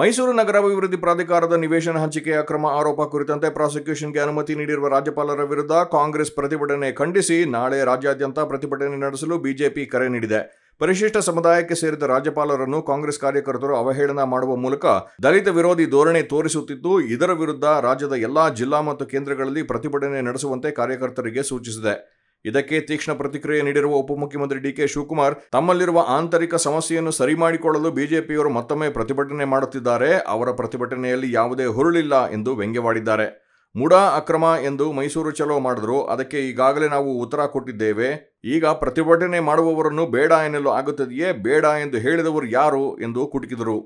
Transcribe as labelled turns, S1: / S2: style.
S1: ಮೈಸೂರು ನಗರಾಭಿವೃದ್ಧಿ ಪ್ರಾಧಿಕಾರದ ನಿವೇಶನ ಹಂಚಿಕೆಯ ಅಕ್ರಮ ಆರೋಪ ಕುರಿತಂತೆ ಪ್ರಾಸಿಕ್ಯೂಷನ್ಗೆ ಅನುಮತಿ ನೀಡಿರುವ ರಾಜ್ಯಪಾಲರ ವಿರುದ್ಧ ಕಾಂಗ್ರೆಸ್ ಪ್ರತಿಭಟನೆ ಖಂಡಿಸಿ ನಾಳೆ ರಾಜ್ಯಾದ್ಯಂತ ಪ್ರತಿಭಟನೆ ನಡೆಸಲು ಬಿಜೆಪಿ ಕರೆ ನೀಡಿದೆ ಪರಿಶಿಷ್ಟ ಸಮುದಾಯಕ್ಕೆ ಸೇರಿದ ರಾಜ್ಯಪಾಲರನ್ನು ಕಾಂಗ್ರೆಸ್ ಕಾರ್ಯಕರ್ತರು ಅವಹೇಳನ ಮಾಡುವ ಮೂಲಕ ದಲಿತ ವಿರೋಧಿ ಧೋರಣೆ ತೋರಿಸುತ್ತಿದ್ದು ಇದರ ವಿರುದ್ಧ ರಾಜ್ಯದ ಎಲ್ಲಾ ಜಿಲ್ಲಾ ಮತ್ತು ಕೇಂದ್ರಗಳಲ್ಲಿ ಪ್ರತಿಭಟನೆ ನಡೆಸುವಂತೆ ಕಾರ್ಯಕರ್ತರಿಗೆ ಸೂಚಿಸಿದೆ ಇದಕ್ಕೆ ತೀಕ್ಷ್ಣ ಪ್ರತಿಕ್ರಿಯೆ ನೀಡಿರುವ ಉಪಮುಖ್ಯಮಂತ್ರಿ ಡಿಕೆ ಶಿವಕುಮಾರ್ ತಮ್ಮಲ್ಲಿರುವ ಆಂತರಿಕ ಸಮಸ್ಯೆಯನ್ನು ಸರಿ ಮಾಡಿಕೊಳ್ಳಲು ಬಿಜೆಪಿಯವರು ಮತ್ತೊಮ್ಮೆ ಪ್ರತಿಭಟನೆ ಮಾಡುತ್ತಿದ್ದಾರೆ ಅವರ ಪ್ರತಿಭಟನೆಯಲ್ಲಿ ಯಾವುದೇ ಹುರುಳಿಲ್ಲ ಎಂದು ವ್ಯಂಗ್ಯವಾಡಿದ್ದಾರೆ ಮುಡಾ ಅಕ್ರಮ ಎಂದು ಮೈಸೂರು ಚಲೋ ಮಾಡಿದ್ರು ಅದಕ್ಕೆ ಈಗಾಗಲೇ ನಾವು ಉತ್ತರ ಕೊಟ್ಟಿದ್ದೇವೆ ಈಗ ಪ್ರತಿಭಟನೆ ಮಾಡುವವರನ್ನು ಬೇಡ ಎನ್ನಲು ಆಗುತ್ತದೆಯೇ ಬೇಡ ಎಂದು ಹೇಳಿದವರು ಯಾರು ಎಂದು ಕುಟುಕಿದರು